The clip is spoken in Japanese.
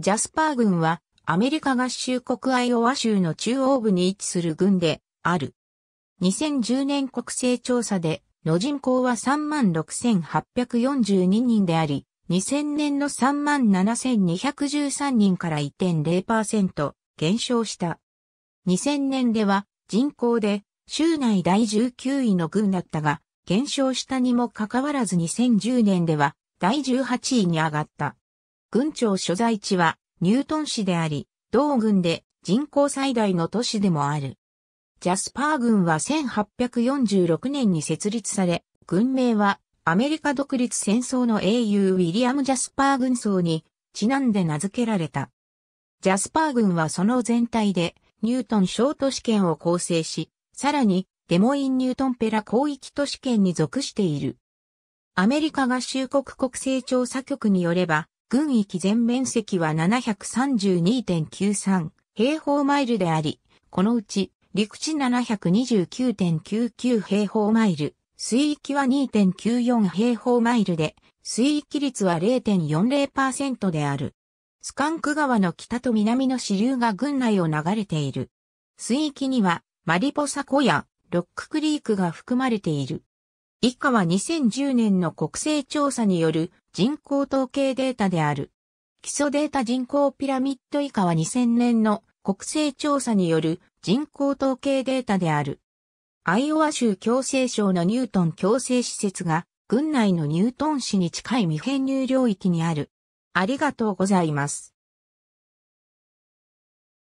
ジャスパー軍はアメリカ合衆国アイオワ州の中央部に位置する軍である。2010年国勢調査での人口は36,842人であり、2000年の37,213人から1.0%減少した。2000年では人口で州内第19位の軍だったが、減少したにもかかわらず2010年では第18位に上がった。軍庁所在地はニュートン市であり、同郡で人口最大の都市でもある。ジャスパー軍は1846年に設立され、軍名はアメリカ独立戦争の英雄ウィリアム・ジャスパー軍曹にちなんで名付けられた。ジャスパー軍はその全体でニュートン小都市圏を構成し、さらにデモイン・ニュートンペラ広域都市圏に属している。アメリカ合衆国国勢調査局によれば、軍域全面積は732.93平方マイルであり、このうち陸地729.99平方マイル、水域は2.94平方マイルで、水域率は0.40%である。スカンク川の北と南の支流が軍内を流れている。水域にはマリポサ湖やロッククリークが含まれている。以下は2010年の国勢調査による人口統計データである。基礎データ人口ピラミッド以下は2000年の国勢調査による人口統計データである。アイオワ州強制省のニュートン強制施設が、郡内のニュートン市に近い未編入領域にある。ありがとうございます。